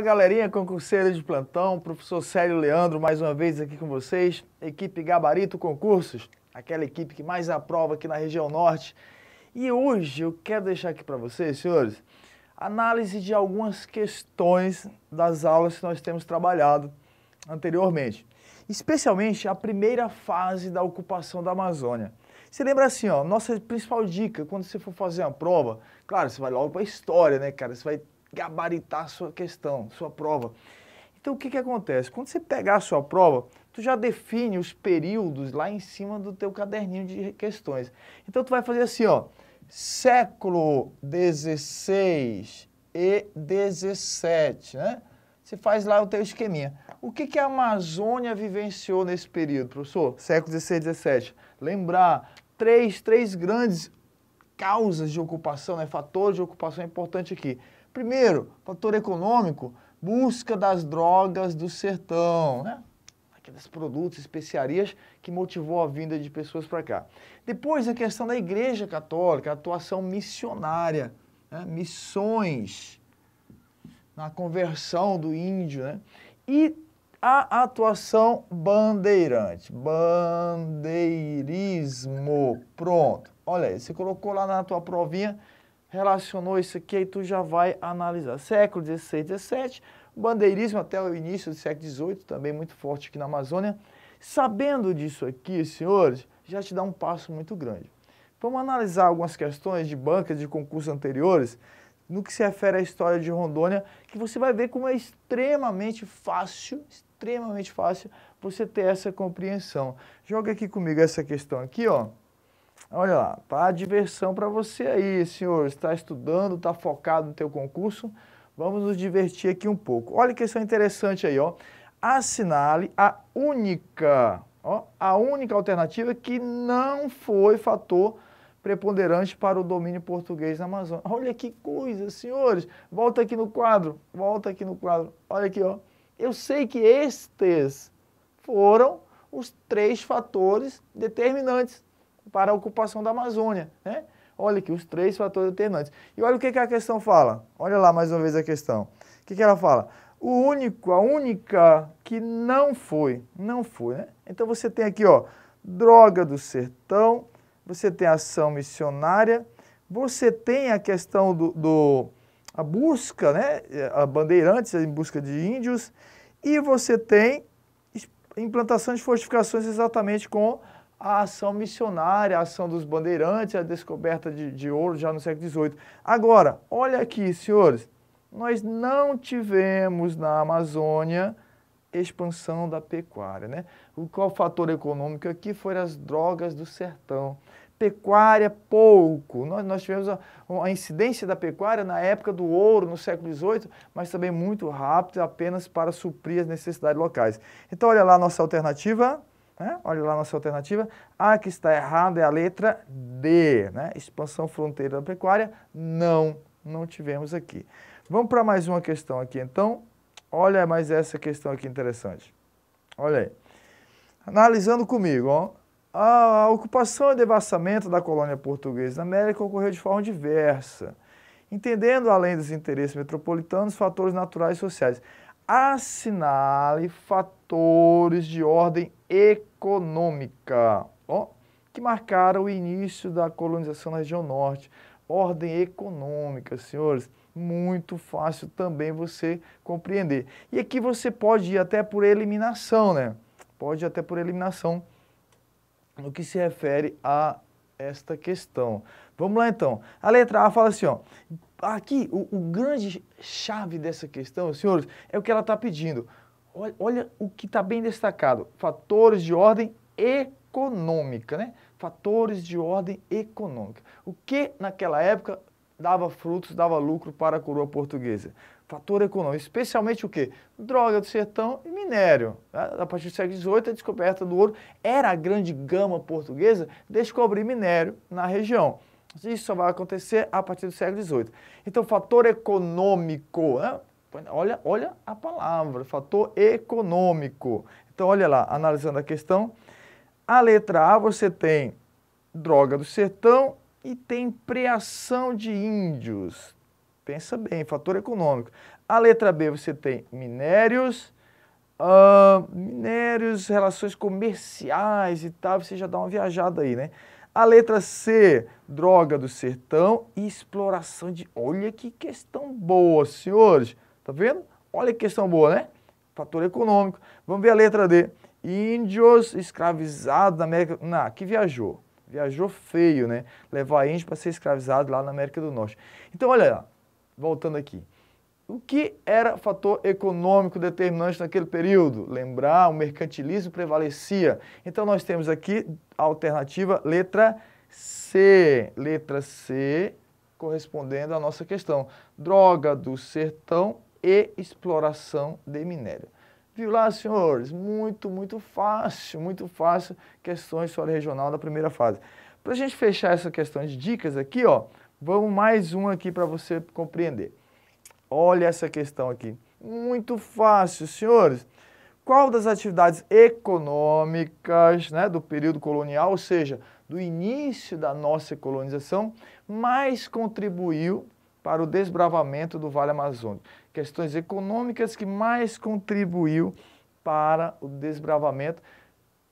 Fala galerinha concurseira de plantão, professor Célio Leandro mais uma vez aqui com vocês, equipe Gabarito Concursos, aquela equipe que mais aprova aqui na região norte. E hoje eu quero deixar aqui para vocês, senhores, análise de algumas questões das aulas que nós temos trabalhado anteriormente, especialmente a primeira fase da ocupação da Amazônia. Você lembra assim, ó, nossa principal dica quando você for fazer uma prova, claro, você vai logo para a história, né, cara? Você vai gabaritar sua questão, sua prova. Então o que, que acontece? Quando você pegar a sua prova, tu já define os períodos lá em cima do teu caderninho de questões. Então tu vai fazer assim, ó, século 16 e 17, né? Você faz lá o teu esqueminha. O que, que a Amazônia vivenciou nesse período, professor? Século 16 e 17. Lembrar três, três grandes causas de ocupação, né, fator de ocupação é importante aqui. Primeiro, fator econômico, busca das drogas do sertão, né? aqueles produtos, especiarias que motivou a vinda de pessoas para cá. Depois, a questão da Igreja Católica, a atuação missionária, né? missões na conversão do índio, né? E a atuação bandeirante, bandeirismo, pronto. Olha aí, você colocou lá na tua provinha, relacionou isso aqui e tu já vai analisar. Século XVI, XVII, bandeirismo até o início do século XVIII, também muito forte aqui na Amazônia. Sabendo disso aqui, senhores, já te dá um passo muito grande. Vamos analisar algumas questões de bancas de concursos anteriores no que se refere à história de Rondônia, que você vai ver como é extremamente fácil, extremamente fácil você ter essa compreensão. Joga aqui comigo essa questão aqui, ó. Olha lá, para tá a diversão para você aí, senhor. Está estudando, está focado no teu concurso. Vamos nos divertir aqui um pouco. Olha que questão interessante aí, ó. Assinale a única, ó, a única alternativa que não foi fator preponderante para o domínio português na Amazônia. Olha que coisa, senhores. Volta aqui no quadro, volta aqui no quadro. Olha aqui, ó. Eu sei que estes foram os três fatores determinantes para a ocupação da Amazônia. Né? Olha aqui, os três fatores alternantes. E olha o que, que a questão fala. Olha lá mais uma vez a questão. O que, que ela fala? O único, a única que não foi, não foi, né? Então você tem aqui, ó, droga do sertão, você tem ação missionária, você tem a questão do, do a busca, né, a bandeirantes em busca de índios, e você tem implantação de fortificações exatamente com a ação missionária, a ação dos bandeirantes, a descoberta de, de ouro já no século XVIII. Agora, olha aqui, senhores, nós não tivemos na Amazônia expansão da pecuária. Né? O qual é fator econômico aqui foram as drogas do sertão. Pecuária, é pouco. Nós, nós tivemos a, a, incidência da pecuária na época do ouro, no século XVIII, mas também muito rápido, apenas para suprir as necessidades locais. Então, olha lá a nossa alternativa. Né? Olha lá a nossa alternativa. A que está errada é a letra D. Né? Expansão fronteira da pecuária, não, não tivemos aqui. Vamos para mais uma questão aqui, então. Olha mais essa questão aqui interessante. Olha aí. Analisando comigo, ó. A ocupação e devassamento da colônia portuguesa na América ocorreu de forma diversa, entendendo, além dos interesses metropolitanos, fatores naturais e sociais assinale fatores de ordem econômica, ó, que marcaram o início da colonização na região norte. Ordem econômica, senhores, muito fácil também você compreender. E aqui você pode ir até por eliminação, né? Pode ir até por eliminação no que se refere a esta questão. Vamos lá então. A letra A fala assim, ó: Aqui, o, o grande chave dessa questão, senhores, é o que ela está pedindo. Olha, olha o que está bem destacado: fatores de ordem econômica, né? Fatores de ordem econômica. O que naquela época dava frutos, dava lucro para a coroa portuguesa? Fator econômico, especialmente o quê? Droga do sertão e minério. A partir do século XVIII, a descoberta do ouro era a grande gama portuguesa descobrir minério na região. Isso só vai acontecer a partir do século XVIII. Então, fator econômico, né? olha, olha a palavra, fator econômico. Então, olha lá, analisando a questão, a letra A você tem droga do sertão e tem preação de índios. Pensa bem, fator econômico. A letra B você tem minérios, uh, minérios, relações comerciais e tal, você já dá uma viajada aí, né? A letra C, droga do sertão e exploração de... Olha que questão boa, senhores. Tá vendo? Olha que questão boa, né? Fator econômico. Vamos ver a letra D. Índios escravizados na América... Na, que viajou. Viajou feio, né? Levar índios para ser escravizado lá na América do Norte. Então, olha lá. Voltando aqui. O que era fator econômico determinante naquele período? Lembrar, o mercantilismo prevalecia. Então nós temos aqui a alternativa letra C. Letra C correspondendo à nossa questão. Droga do sertão e exploração de minério. Viu lá, senhores? Muito, muito fácil, muito fácil. Questões sobre regional da primeira fase. Para a gente fechar essa questão de dicas aqui, ó, vamos mais um aqui para você compreender. Olha essa questão aqui. Muito fácil, senhores. Qual das atividades econômicas né, do período colonial, ou seja, do início da nossa colonização, mais contribuiu para o desbravamento do Vale Amazônico? Questões econômicas que mais contribuiu para o desbravamento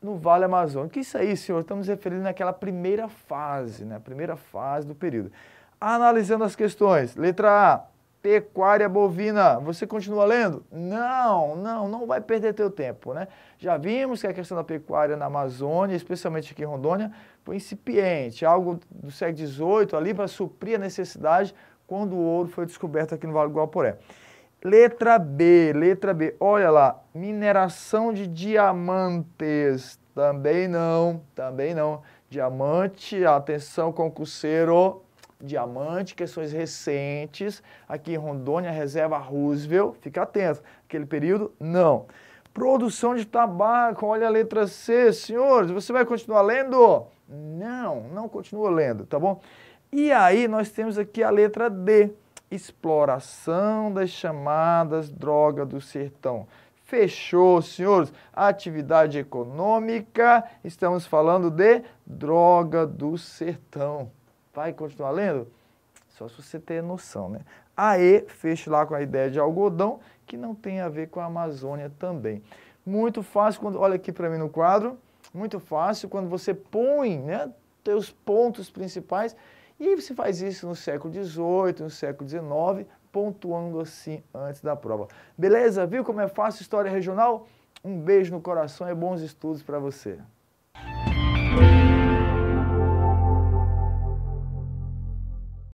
no Vale Amazônico. Que isso aí, senhor? Estamos referindo naquela primeira fase, né? primeira fase do período. Analisando as questões, letra A, pecuária bovina. Você continua lendo? Não, não, não vai perder teu tempo, né? Já vimos que a questão da pecuária na Amazônia, especialmente aqui em Rondônia, foi incipiente, algo do século XVIII ali para suprir a necessidade quando o ouro foi descoberto aqui no Vale do Guaporé. Letra B, letra B, olha lá, mineração de diamantes, também não, também não. Diamante, atenção concurseiro, Diamante, questões recentes, aqui em Rondônia, reserva Roosevelt, fica atento, aquele período, não. Produção de tabaco, olha a letra C, senhores, você vai continuar lendo? Não, não continua lendo, tá bom? E aí nós temos aqui a letra D, exploração das chamadas droga do sertão. Fechou, senhores. Atividade econômica, estamos falando de droga do sertão vai continuar lendo? Só se você ter noção, né? Aê, fecho lá com a ideia de algodão, que não tem a ver com a Amazônia também. Muito fácil, quando olha aqui para mim no quadro, muito fácil quando você põe né, teus pontos principais, e você faz isso no século XVIII, no século XIX, pontuando assim antes da prova. Beleza? Viu como é fácil história regional? Um beijo no coração e bons estudos para você.